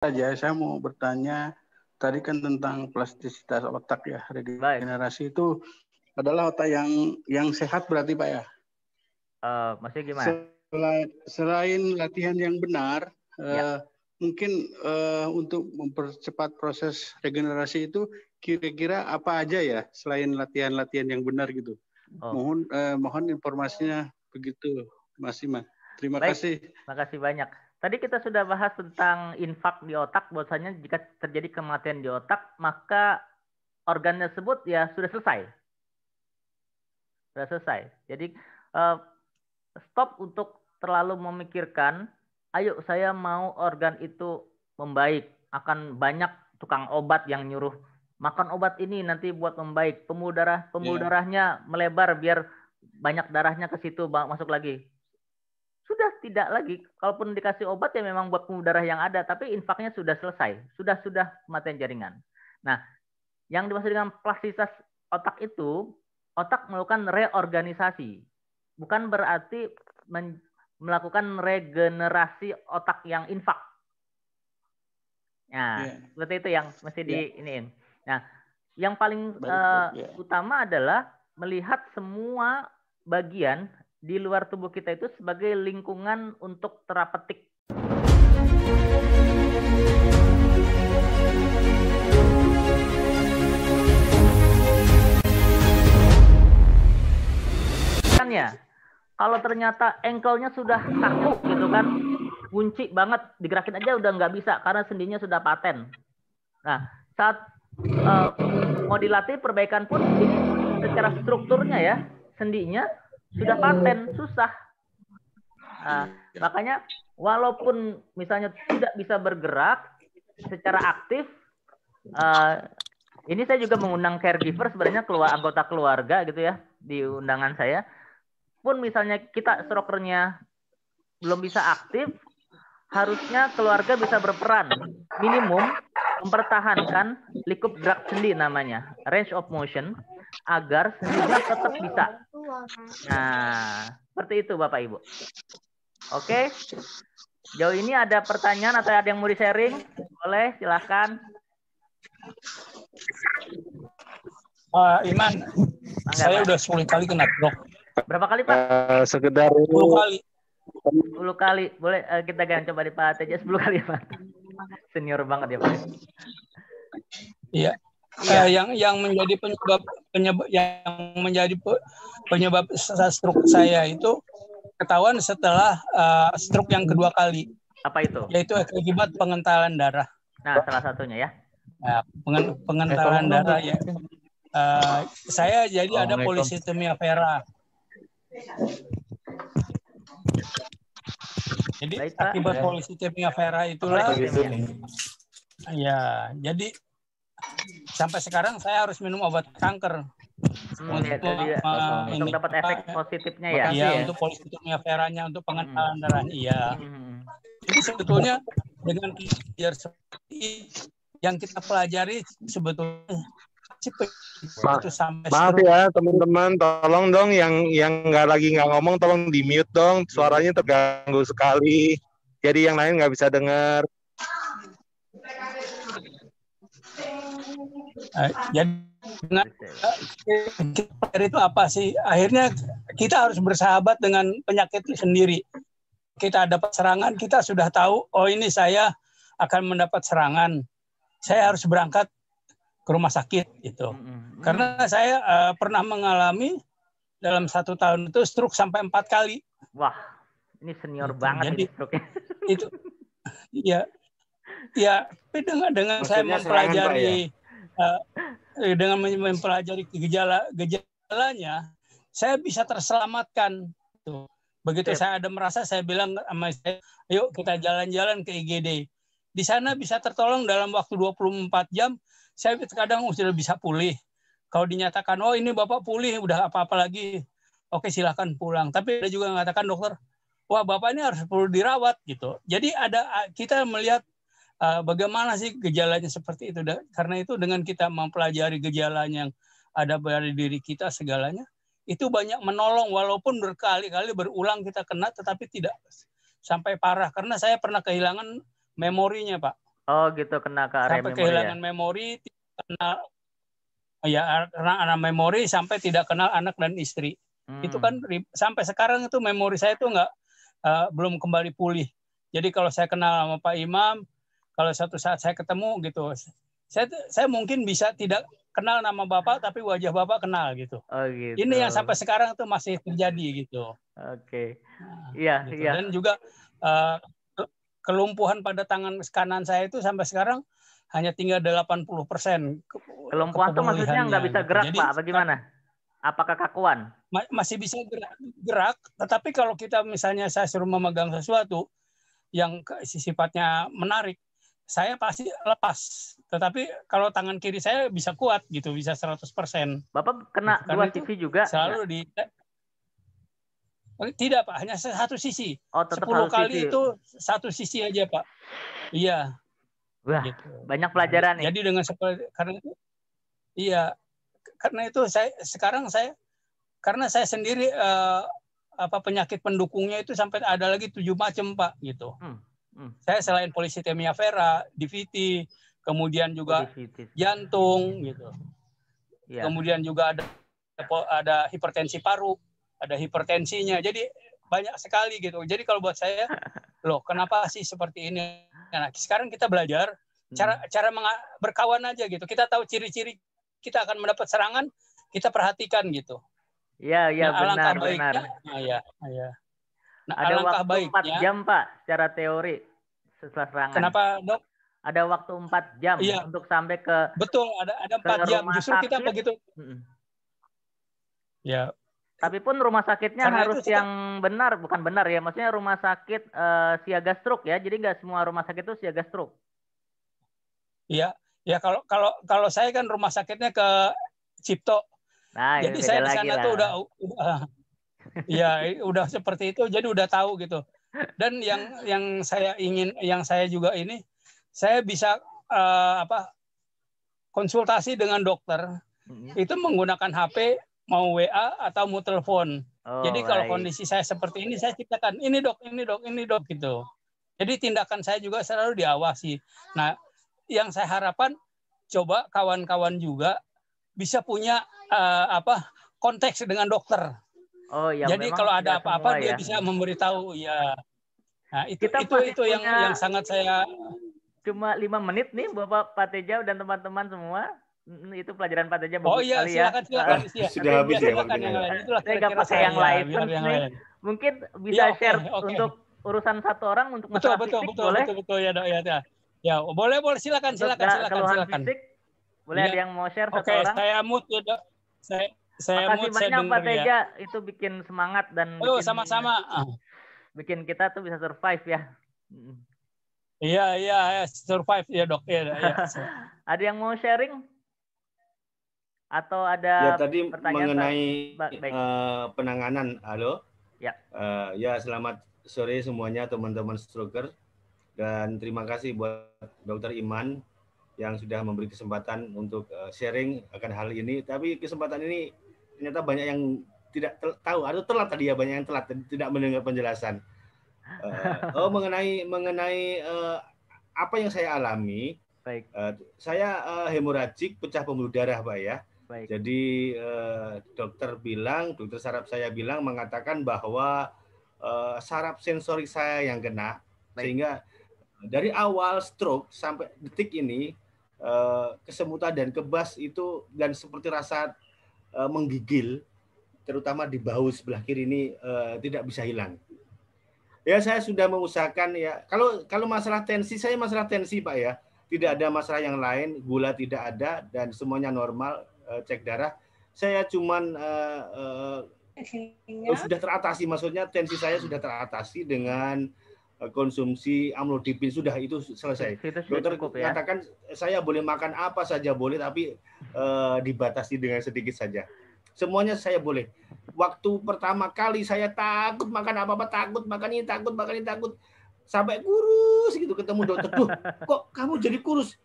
saja saya mau bertanya tadi kan tentang plastisitas otak ya regenerasi Baik. itu adalah otak yang yang sehat berarti pak ya uh, eh, masih gimana selain, selain latihan yang benar eh, ya. uh, mungkin uh, untuk mempercepat proses regenerasi itu kira-kira apa aja ya selain latihan-latihan yang benar gitu oh. mohon uh, mohon informasinya begitu Mas Iman terima Baik. kasih terima kasih banyak Tadi kita sudah bahas tentang infak di otak, bahwasanya jika terjadi kematian di otak, maka organ tersebut ya sudah selesai. Sudah selesai. Jadi uh, stop untuk terlalu memikirkan, ayo saya mau organ itu membaik. Akan banyak tukang obat yang nyuruh makan obat ini nanti buat membaik. Pembuluh darah, iya. pembuluh yeah. darahnya melebar biar banyak darahnya ke situ masuk lagi sudah tidak lagi kalaupun dikasih obat ya memang buat pembuluh darah yang ada tapi infaknya sudah selesai sudah sudah kematian jaringan nah yang dimaksud dengan plastisitas otak itu otak melakukan reorganisasi bukan berarti men, melakukan regenerasi otak yang infak nah yeah. seperti itu yang mesti yeah. di iya. iniin nah yang paling uh, yeah. Iya. utama adalah melihat semua bagian di luar tubuh kita itu sebagai lingkungan untuk terapetik. Kan ya, kalau ternyata engkelnya sudah kaku gitu kan, kunci banget, digerakin aja udah nggak bisa karena sendinya sudah paten. Nah, saat uh, mau dilatih perbaikan pun ini secara strukturnya ya, sendinya sudah iya. paten susah nah, iya. makanya walaupun misalnya tidak bisa bergerak secara aktif uh, ini saya juga mengundang caregiver sebenarnya keluar anggota keluarga gitu ya di undangan saya pun misalnya kita strokernya belum bisa aktif harusnya keluarga bisa berperan minimum mempertahankan likup gerak sendi namanya range of motion agar sendi tetap bisa Nah, seperti itu Bapak Ibu. Oke. Jauh ini ada pertanyaan atau ada yang mau di-sharing? Boleh, silahkan. Uh, eh, Iman, Enggak, saya Pak. udah 10 kali kena blok. Berapa kali, Pak? Uh, sekedar 10 kali. 10 kali. Boleh uh, kita ganti coba di Pak TJ 10 kali ya, Pak. Senior banget ya, Pak. Iya. Yeah. Iya. Uh, yang yang menjadi penyebab penyebab yang menjadi penyebab stroke saya itu ketahuan setelah uh, stroke yang kedua kali. Apa itu? Yaitu akibat pengentalan darah. Nah, salah satunya ya. Nah, pengen, pengentalan eh, darah ya. Uh, saya jadi ada polisistemia vera. Jadi akibat ya. polisistemia vera itulah. Ya, jadi sampai sekarang saya harus minum obat kanker. Hmm, iya, untuk ya, uh, untuk eh, dapat efek positifnya ya. Iya. ya. untuk positifnya veranya untuk pengentalan hmm. darah iya. Hmm. Jadi sebetulnya dengan biar seperti yang kita pelajari sebetulnya Ma maaf ya teman-teman tolong dong yang yang nggak lagi nggak ngomong tolong di mute dong suaranya terganggu sekali jadi yang lain nggak bisa dengar Ah, jadi nah, itu apa sih? Akhirnya kita harus bersahabat dengan penyakit itu sendiri. Kita dapat serangan, kita sudah tahu, oh ini saya akan mendapat serangan. Saya harus berangkat ke rumah sakit Itu. Karena saya uh, pernah mengalami dalam satu tahun itu stroke sampai empat kali. Wah, ini senior gitu. banget Jadi, Itu, ya, ya, tapi dengan dengan saya ya? mempelajari. Pak, uh, dengan mempelajari gejala gejalanya, saya bisa terselamatkan. Tuh. Begitu saya ada merasa, saya bilang sama saya, yuk kita jalan-jalan ke IGD. Di sana bisa tertolong dalam waktu 24 jam, saya kadang sudah bisa pulih. Kalau dinyatakan, oh ini Bapak pulih, udah apa-apa lagi, oke silahkan pulang. Tapi ada juga yang mengatakan, dokter, wah Bapak ini harus perlu dirawat gitu. Jadi ada kita melihat Eh, bagaimana sih gejalanya seperti itu. Karena itu dengan kita mempelajari gejalanya yang ada pada diri kita segalanya, itu banyak menolong walaupun berkali-kali berulang kita kena tetapi tidak sampai parah. Karena saya pernah kehilangan memorinya, Pak. Oh, gitu kena ke area memori. Ya? kehilangan ya? memori, kenal ya karena memori sampai tidak kenal anak dan istri. Hmm. Itu kan sampai sekarang itu memori saya itu enggak uh, eh, belum kembali pulih. Jadi kalau saya kenal sama Pak Imam, kalau suatu saat saya ketemu gitu saya saya mungkin bisa tidak kenal nama bapak tapi wajah bapak kenal gitu. Oh, gitu. Ini yang sampai sekarang tuh masih terjadi gitu. Oke. Okay. Nah, iya, gitu. iya. Dan juga uh, kelumpuhan pada tangan kanan saya itu sampai sekarang hanya tinggal 80 persen. Kelumpuhan itu maksudnya nggak bisa gitu. gerak Jadi, pak? Bagaimana? Apakah kakuan? masih bisa gerak, gerak, tetapi kalau kita misalnya saya suruh memegang sesuatu yang sifatnya menarik, saya pasti lepas. Tetapi kalau tangan kiri saya bisa kuat gitu, bisa 100%. Bapak kena gitu. Kan dua sisi juga? Selalu ya. di oh, tidak Pak, hanya satu sisi. Oh, tetap 10 kali sisi. itu satu sisi aja Pak. Iya. Wah, gitu. banyak pelajaran ya. Jadi dengan seperti karena itu iya, karena itu saya sekarang saya karena saya sendiri eh, apa penyakit pendukungnya itu sampai ada lagi tujuh macam Pak gitu. Hmm Hmm. Saya selain polisitemia vera, DVT, kemudian juga oh, DVT. jantung gitu. Ya. Kemudian juga ada ada hipertensi paru, ada hipertensinya. Jadi banyak sekali gitu. Jadi kalau buat saya, loh kenapa sih seperti ini? Nah, sekarang kita belajar cara hmm. cara berkawan aja gitu. Kita tahu ciri-ciri kita akan mendapat serangan, kita perhatikan gitu. Iya, iya nah, benar, benar. nah, ya, ya. Nah, ada waktu baiknya, 4 jam, Pak, secara teori setelah serangan. Kenapa, Dok? Ada waktu 4 jam iya. untuk sampai ke Betul, ada ada 4 jam. Justru kita begitu. Hmm. Ya. Tapi pun rumah sakitnya Karena harus itu, yang benar, bukan benar ya. Maksudnya rumah sakit eh, siaga stroke ya. Jadi nggak semua rumah sakit itu siaga stroke. Iya, ya kalau kalau kalau saya kan rumah sakitnya ke Cipto. Nah, Jadi saya di sana tuh udah, udah Ya udah seperti itu. Jadi udah tahu gitu. Dan yang yang saya ingin, yang saya juga ini, saya bisa uh, apa konsultasi dengan dokter hmm. itu menggunakan HP mau WA atau mau telepon. Oh, Jadi kalau right. kondisi saya seperti ini, saya ciptakan ini dok, ini dok, ini dok gitu. Jadi tindakan saya juga selalu diawasi. Nah, yang saya harapkan coba kawan-kawan juga bisa punya uh, apa konteks dengan dokter. Oh, iya. Jadi kalau ada apa-apa dia ya. bisa memberitahu ya. Nah, itu Kita itu itu yang yang sangat saya cuma lima menit nih Bapak Pak Teja dan teman-teman semua. Hmm, itu pelajaran Pak Teja Oh iya, silakan, ya. silakan, silakan. Sudah habis ya waktunya. Saya nggak pakai yang lain. Iya, yang lain. Mungkin bisa ya, okay, share okay. untuk urusan satu orang untuk betul, masalah betul, fisik betul, boleh? Betul, betul, ya, ya, ya. Ya, boleh, boleh, silakan, silakan, silakan, silakan. Fisik, boleh ya. ada yang mau share satu okay, orang? Oke, saya mute ya, dok. Saya saya Makasih banyak saya Pak ya. Teja, ya. itu bikin semangat dan Oh, sama-sama. Bikin kita tuh bisa survive ya. Hmm. Iya, iya, ya. survive ya, Dok. Iya, ya. ada yang mau sharing? Atau ada ya, tadi pertanyaan mengenai Uh, penanganan. Halo? Ya. Uh, ya, selamat sore semuanya teman-teman stroker dan terima kasih buat Dokter Iman yang sudah memberi kesempatan untuk eh, sharing akan hal ini. Tapi kesempatan ini ternyata banyak yang tidak tahu atau telat tadi ya banyak yang telat tidak mendengar penjelasan. Uh, oh mengenai mengenai uh, apa yang saya alami, Baik. Uh, saya uh, hemoragik pecah pembuluh darah pak ya. Baik. Jadi uh, dokter bilang, dokter saraf saya bilang mengatakan bahwa uh, saraf sensorik saya yang kena, Baik. sehingga dari awal stroke sampai detik ini kesemutan dan kebas itu dan seperti rasa Eh, menggigil, terutama di bahu sebelah kiri ini eh, tidak bisa hilang. Ya saya sudah mengusahakan ya. Kalau kalau masalah tensi saya masalah tensi pak ya, tidak ada masalah yang lain, gula tidak ada dan semuanya normal, eh, cek darah. Saya cuman uh, uh, sudah teratasi, maksudnya tensi saya sudah teratasi dengan Eh, konsumsi amlodipin sudah itu selesai. Dokter cukup, ya? katakan saya boleh makan apa saja boleh tapi uh, dibatasi dengan sedikit saja. Semuanya saya boleh. Waktu pertama kali saya takut makan apa-apa, takut makan ini, takut makan ini, takut sampai kurus gitu ketemu dokter. Duh, kok kamu jadi kurus?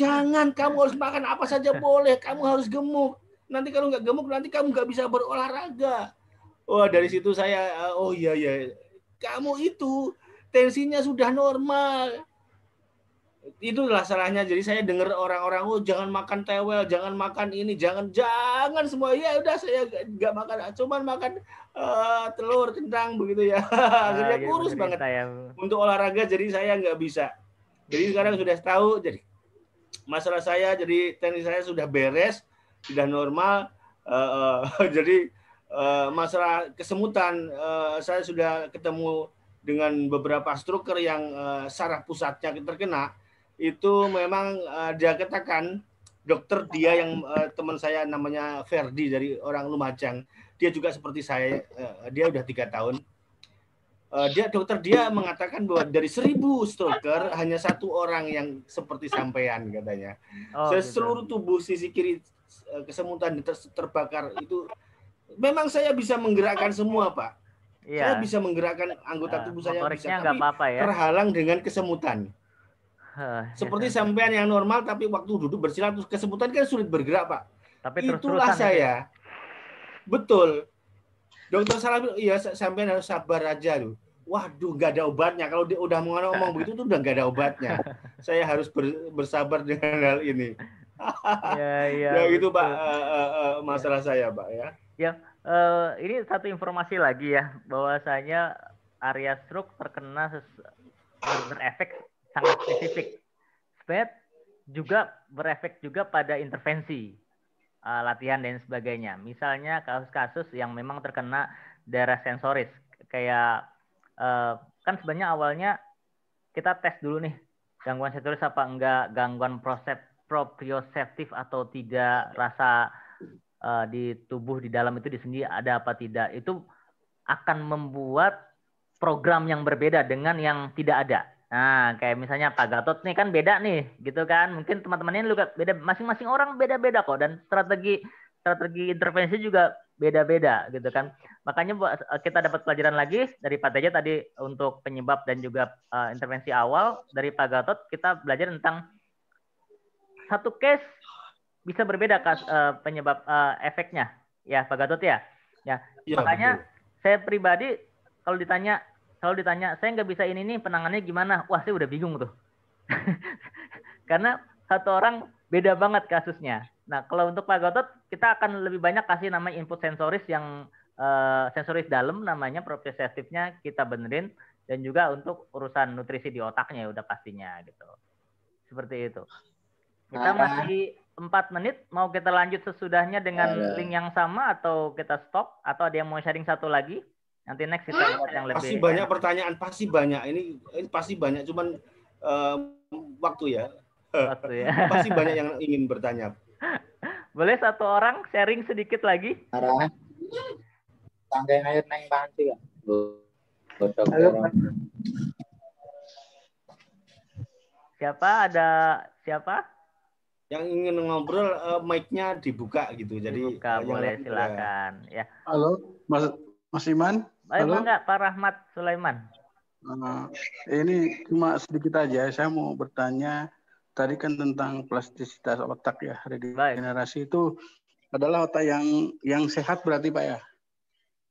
Jangan kamu harus makan apa saja boleh, kamu harus gemuk. Nanti kalau nggak gemuk nanti kamu nggak bisa berolahraga. Wah, dari situ saya eh, oh iya iya kamu itu tensinya sudah normal. Itulah salahnya. Jadi saya dengar orang-orang, oh jangan makan tewel, jangan makan ini, jangan jangan semua. Ya udah saya nggak makan, cuman makan uh, telur, kentang begitu ya. Ah, Akhirnya ah, kurus gitu, banget. ya. Untuk olahraga jadi saya nggak bisa. Jadi sekarang sudah tahu. Jadi masalah saya, jadi tensi saya sudah beres, sudah normal. Uh, uh, jadi uh, masalah kesemutan uh, saya sudah ketemu dengan beberapa striker yang uh, saraf pusatnya terkena itu memang uh, eh, dia katakan dokter dia yang uh, teman saya namanya Ferdi dari orang Lumajang dia juga seperti saya uh, dia udah tiga tahun uh, dia dokter dia mengatakan bahwa dari seribu stroker hanya satu orang yang seperti sampean katanya oh, gitu. seluruh tubuh sisi kiri uh, kesemutan ter terbakar itu memang saya bisa menggerakkan semua pak Iya. Saya bisa menggerakkan anggota nah, tubuh saya bisa, tapi apa -apa, ya. terhalang dengan kesemutan. Uh, Seperti ya, sampean yang normal tapi waktu duduk bersila terus kesemutan kan sulit bergerak, Pak. Tapi itulah gitu ya? saya. Ya. Betul. Dokter salah iya sampean harus sabar aja loh. Waduh, nggak ada obatnya. Kalau dia udah mau ngomong begitu tuh udah nggak ada obatnya. saya harus bersabar dengan hal ini. ya, ya, ya gitu Pak uh, masalah ya. saya, Pak ya. Ya, uh, ini satu informasi lagi ya bahwasanya area stroke terkena berefek sangat spesifik. Sped juga berefek juga pada intervensi uh, latihan dan sebagainya. Misalnya kasus-kasus yang memang terkena daerah sensoris kayak uh, kan sebenarnya awalnya kita tes dulu nih gangguan sensoris apa enggak, gangguan proses proprioceptif atau tidak, rasa uh, di tubuh di dalam itu di sendi ada apa tidak itu akan membuat program yang berbeda dengan yang tidak ada. Nah, kayak misalnya Pak Gatot nih kan beda nih, gitu kan. Mungkin teman-temannya juga beda, masing-masing orang beda-beda kok dan strategi strategi intervensi juga beda-beda gitu kan. Makanya eh, kita dapat pelajaran lagi dari Pak Teja tadi untuk penyebab dan juga uh, intervensi awal dari Pak Gatot kita belajar tentang satu case bisa berbeda kas, uh, penyebab uh, efeknya ya Pak Gatot ya. Ya, ya makanya betul. saya pribadi kalau ditanya kalau ditanya saya nggak bisa ini nih penangannya gimana? Wah saya udah bingung tuh. Karena satu orang beda banget kasusnya. Nah kalau untuk Pak Gatot kita akan lebih banyak kasih nama input sensoris yang uh, sensoris dalam namanya proprioceptifnya kita benerin dan juga untuk urusan nutrisi di otaknya ya udah pastinya gitu. Seperti itu. Kita nah, masih 4 menit mau kita lanjut sesudahnya dengan ya, link yang sama atau kita stop atau ada yang mau sharing satu lagi nanti next kita lihat yang lebih pasti ya. banyak pertanyaan pasti banyak ini ini pasti banyak cuman uh, waktu ya waktu ya pasti banyak yang ingin bertanya boleh satu orang sharing sedikit lagi arah air neng panci ya Halo. Siapa ada siapa? yang ingin ngobrol uh, mic-nya dibuka gitu. Jadi dibuka, eh, boleh ya. silakan ya. Halo Mas Mas Iman. Halo. Halo. enggak Pak Rahmat Sulaiman. Uh, ini cuma sedikit aja saya mau bertanya tadi kan tentang plastisitas otak ya regenerasi itu adalah otak yang yang sehat berarti Pak ya.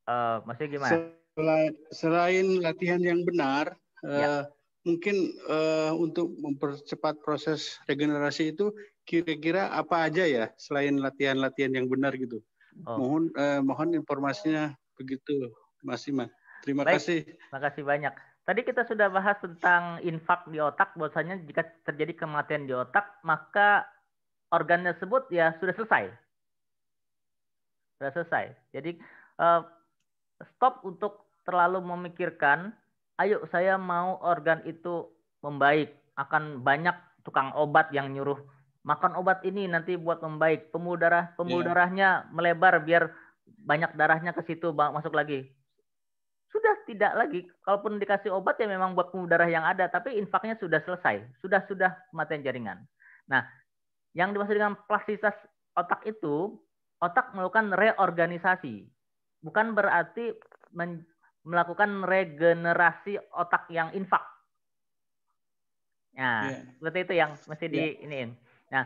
Uh, masih gimana? Selain, selain latihan yang benar ya. mungkin uh, untuk mempercepat proses regenerasi itu kira-kira apa aja ya selain latihan-latihan yang benar gitu. Oh. Mohon eh, mohon informasinya begitu Mas Iman. Terima Baik. kasih. Terima kasih banyak. Tadi kita sudah bahas tentang infak di otak, bahwasanya jika terjadi kematian di otak, maka organ tersebut ya sudah selesai. Sudah selesai. Jadi eh, stop untuk terlalu memikirkan, ayo saya mau organ itu membaik. Akan banyak tukang obat yang nyuruh makan obat ini nanti buat membaik pembuluh darah pembuluh yeah. darahnya melebar biar banyak darahnya ke situ masuk lagi sudah tidak lagi kalaupun dikasih obat ya memang buat pembuluh darah yang ada tapi infaknya sudah selesai sudah sudah kematian jaringan nah yang dimaksud dengan plastisitas otak itu otak melakukan reorganisasi bukan berarti men melakukan regenerasi otak yang infak. Nah, yeah. seperti itu yang masih iya. yeah. ini. Nah,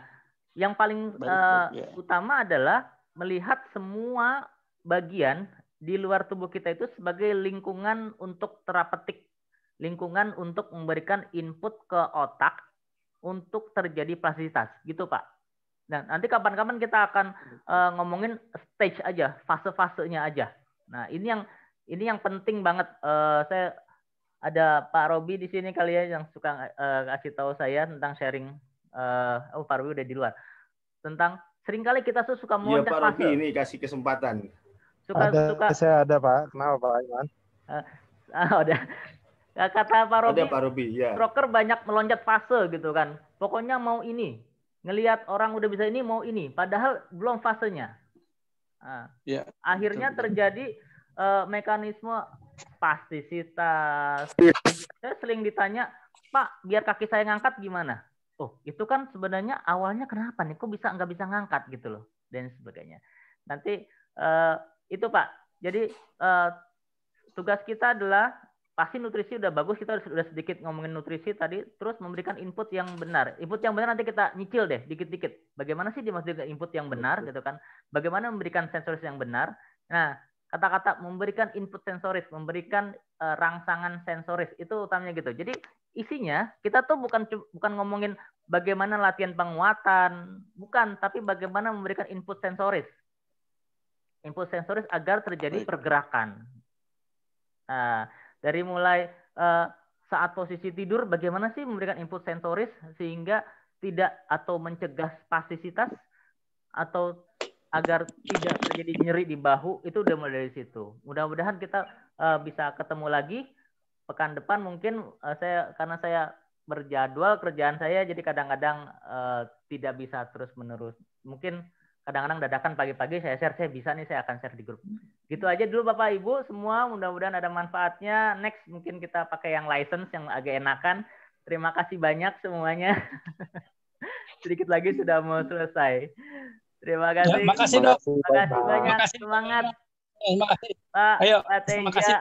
yang paling Baik, uh, ya. utama adalah melihat semua bagian di luar tubuh kita itu sebagai lingkungan untuk terapetik, lingkungan untuk memberikan input ke otak untuk terjadi plastisitas, gitu Pak. Nah, nanti kapan-kapan kita akan uh, ngomongin stage aja, fase-fasenya aja. Nah, ini yang ini yang penting banget. Uh, saya ada Pak Robi di sini kali ya yang suka uh, kasih tahu saya tentang sharing uh, oh Farwi udah di luar tentang seringkali kita tuh suka mau ya, Pak ini kasih kesempatan suka ada, suka saya ada Pak kenapa Pak Iman uh, eh, oh, udah nah, kata Pak Robi, Pak Robi ya. Stroker banyak meloncat fase gitu kan. Pokoknya mau ini, ngelihat orang udah bisa ini mau ini, padahal belum fasenya. uh, ya, akhirnya betul. terjadi uh, mekanisme pastisitas. Iya. Saya sering ditanya, Pak, biar kaki saya ngangkat gimana? oh itu kan sebenarnya awalnya kenapa nih kok bisa nggak bisa ngangkat gitu loh dan sebagainya nanti uh, itu pak jadi uh, tugas kita adalah pasti nutrisi udah bagus kita sudah sedikit ngomongin nutrisi tadi terus memberikan input yang benar input yang benar nanti kita nyicil deh dikit-dikit bagaimana sih dimas juga input yang benar gitu kan bagaimana memberikan sensoris yang benar nah kata-kata memberikan input sensoris memberikan uh, rangsangan sensoris itu utamanya gitu jadi isinya kita tuh bukan bukan ngomongin bagaimana latihan penguatan, bukan, tapi bagaimana memberikan input sensoris. Input sensoris agar terjadi Baik. pergerakan. Nah, dari mulai uh, saat posisi tidur, bagaimana sih memberikan input sensoris sehingga tidak atau mencegah spastisitas atau agar tidak terjadi nyeri di bahu itu udah mulai dari situ. Mudah-mudahan kita uh, bisa ketemu lagi pekan depan mungkin uh, saya karena saya berjadwal kerjaan saya jadi kadang-kadang uh, tidak bisa terus menerus mungkin kadang-kadang dadakan pagi-pagi saya share saya bisa nih saya akan share di grup gitu aja dulu bapak ibu semua mudah-mudahan ada manfaatnya next mungkin kita pakai yang license yang agak enakan terima kasih banyak semuanya sedikit lagi sudah mau selesai terima ya, kasih ya, makasih dok kasih banyak semangat Eh, Pak, Ayo, Pak Teja,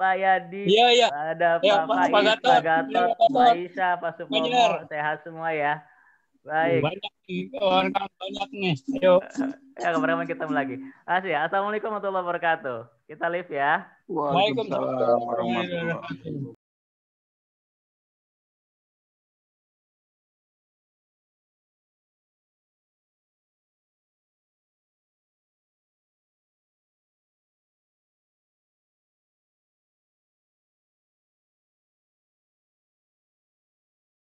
Pak Yadi, iya, iya. ada Ayo, Pak, Pak, Pak Gatot, Pak, ya, Pak Isa, Pak Supomo, sehat semua ya. Baik. Banyak orang banyak nih. Ayo. Ya, kapan kita lagi. Asih, Assalamualaikum warahmatullahi wabarakatuh. Kita live ya. Waalaikumsalam warahmatullahi wabarakatuh.